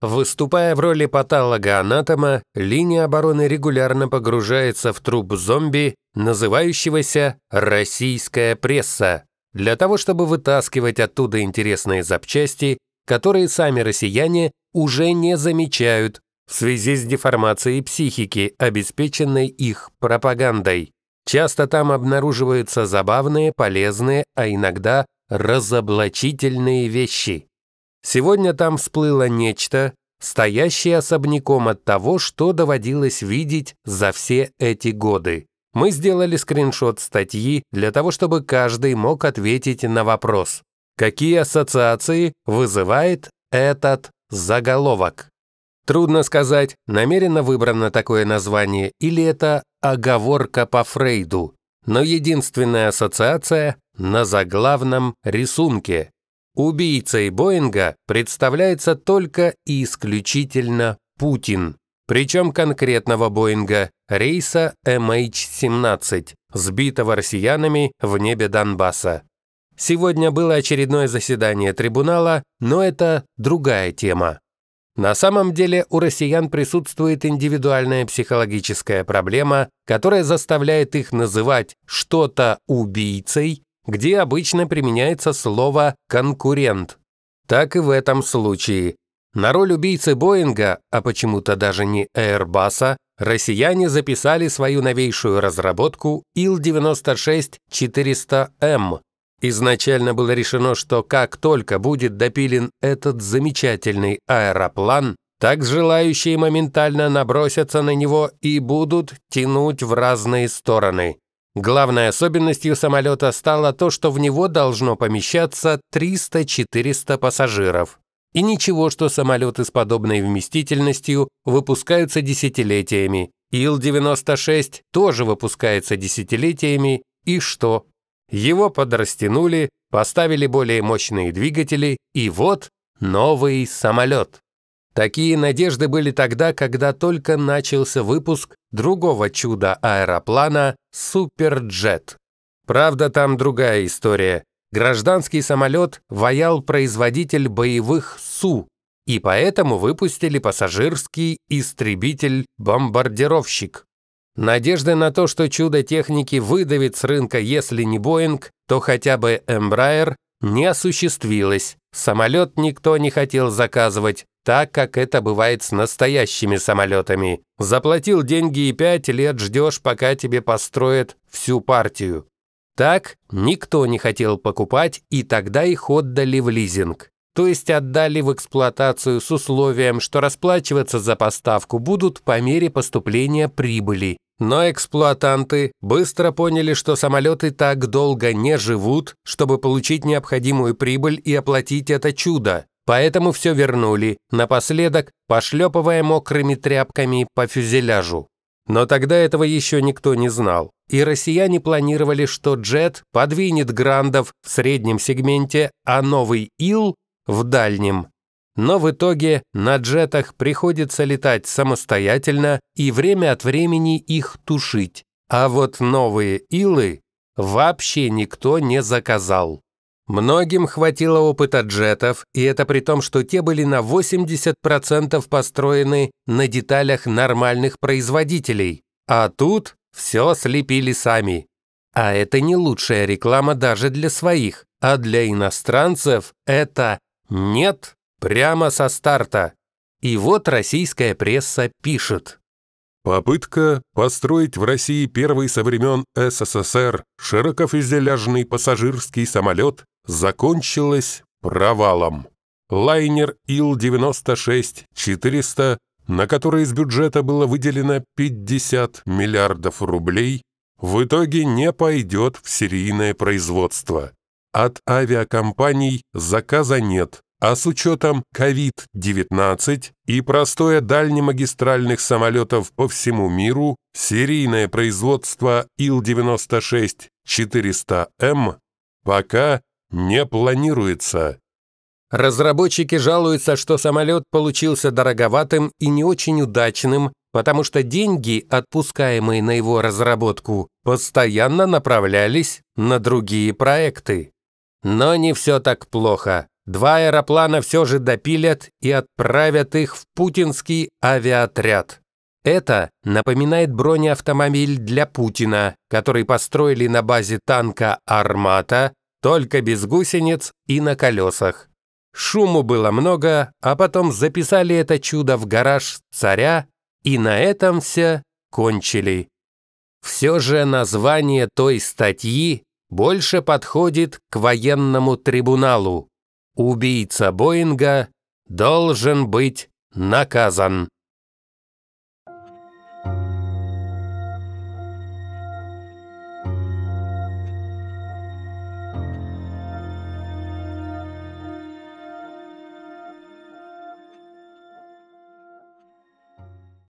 Выступая в роли патолога-анатома, линия обороны регулярно погружается в труп зомби, называющегося «российская пресса», для того, чтобы вытаскивать оттуда интересные запчасти, которые сами россияне уже не замечают в связи с деформацией психики, обеспеченной их пропагандой. Часто там обнаруживаются забавные, полезные, а иногда разоблачительные вещи – Сегодня там всплыло нечто, стоящее особняком от того, что доводилось видеть за все эти годы. Мы сделали скриншот статьи для того, чтобы каждый мог ответить на вопрос, какие ассоциации вызывает этот заголовок. Трудно сказать, намеренно выбрано такое название или это оговорка по Фрейду, но единственная ассоциация на заглавном рисунке. Убийцей Боинга представляется только и исключительно Путин, причем конкретного Боинга, рейса MH17, сбитого россиянами в небе Донбасса. Сегодня было очередное заседание трибунала, но это другая тема. На самом деле у россиян присутствует индивидуальная психологическая проблема, которая заставляет их называть что-то убийцей, где обычно применяется слово «конкурент». Так и в этом случае. На роль убийцы Боинга, а почему-то даже не Airbus, россияне записали свою новейшую разработку Ил-96-400М. Эм. Изначально было решено, что как только будет допилен этот замечательный аэроплан, так желающие моментально набросятся на него и будут тянуть в разные стороны. Главной особенностью самолета стало то, что в него должно помещаться 300-400 пассажиров. И ничего, что самолеты с подобной вместительностью выпускаются десятилетиями. Ил-96 тоже выпускается десятилетиями, и что? Его подрастянули, поставили более мощные двигатели, и вот новый самолет. Такие надежды были тогда, когда только начался выпуск другого чуда аэроплана «Суперджет». Правда, там другая история. Гражданский самолет ваял производитель боевых «Су», и поэтому выпустили пассажирский истребитель-бомбардировщик. Надежды на то, что чудо техники выдавит с рынка, если не Боинг, то хотя бы Эмбраер, не осуществилось. Самолет никто не хотел заказывать, так как это бывает с настоящими самолетами. Заплатил деньги и пять лет ждешь, пока тебе построят всю партию. Так никто не хотел покупать, и тогда их отдали в лизинг. То есть отдали в эксплуатацию с условием, что расплачиваться за поставку будут по мере поступления прибыли. Но эксплуатанты быстро поняли, что самолеты так долго не живут, чтобы получить необходимую прибыль и оплатить это чудо. Поэтому все вернули, напоследок пошлепывая мокрыми тряпками по фюзеляжу. Но тогда этого еще никто не знал. И россияне планировали, что джет подвинет грандов в среднем сегменте, а новый ил – в дальнем но в итоге на джетах приходится летать самостоятельно и время от времени их тушить. А вот новые илы вообще никто не заказал. Многим хватило опыта джетов, и это при том, что те были на 80% построены на деталях нормальных производителей. А тут все слепили сами. А это не лучшая реклама даже для своих, а для иностранцев это нет. Прямо со старта. И вот российская пресса пишет. Попытка построить в России первый со времен СССР широкофюзеляжный пассажирский самолет закончилась провалом. Лайнер Ил-96-400, на который из бюджета было выделено 50 миллиардов рублей, в итоге не пойдет в серийное производство. От авиакомпаний заказа нет, а с учетом COVID-19 и простоя дальнемагистральных самолетов по всему миру, серийное производство Ил-96-400М эм пока не планируется. Разработчики жалуются, что самолет получился дороговатым и не очень удачным, потому что деньги, отпускаемые на его разработку, постоянно направлялись на другие проекты. Но не все так плохо. Два аэроплана все же допилят и отправят их в путинский авиаотряд. Это напоминает бронеавтомобиль для Путина, который построили на базе танка «Армата», только без гусениц и на колесах. Шуму было много, а потом записали это чудо в гараж царя, и на этом все кончили. Все же название той статьи больше подходит к военному трибуналу. Убийца Боинга должен быть наказан.